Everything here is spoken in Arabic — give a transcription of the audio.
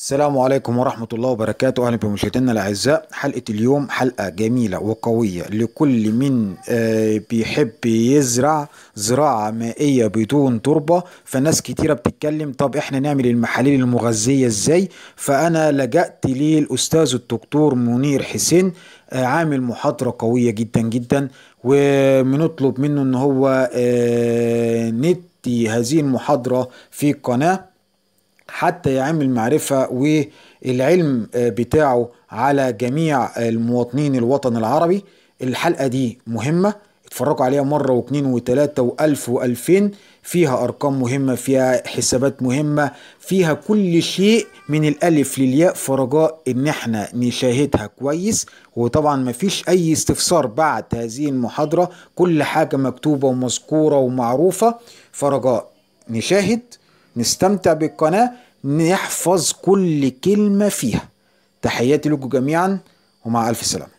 السلام عليكم ورحمة الله وبركاته أهلا بمشاهدينا الأعزاء حلقة اليوم حلقة جميلة وقوية لكل من آه، بيحب يزرع زراعة مائية بدون تربة فناس كتيرة بتتكلم طب إحنا نعمل المحاليل المغذية إزاي فأنا لجأت للأستاذ الدكتور منير حسين آه، عامل محاضرة قوية جدا جدا وبنطلب منه إن هو آه، نتي هذه المحاضرة في القناة حتى يعم المعرفة والعلم آه، بتاعه على جميع المواطنين الوطن العربي الحلقة دي مهمة اتفرجوا عليها مرة واثنين وثلاثة وألف وألفين فيها أرقام مهمة فيها حسابات مهمة فيها كل شيء من الألف للياء فرجاء إن احنا نشاهدها كويس وطبعا مفيش أي استفسار بعد هذه المحاضرة كل حاجة مكتوبة ومذكورة ومعروفة فرجاء نشاهد نستمتع بالقناة نحفظ كل كلمة فيها تحياتي لكم جميعا ومع ألف سلامة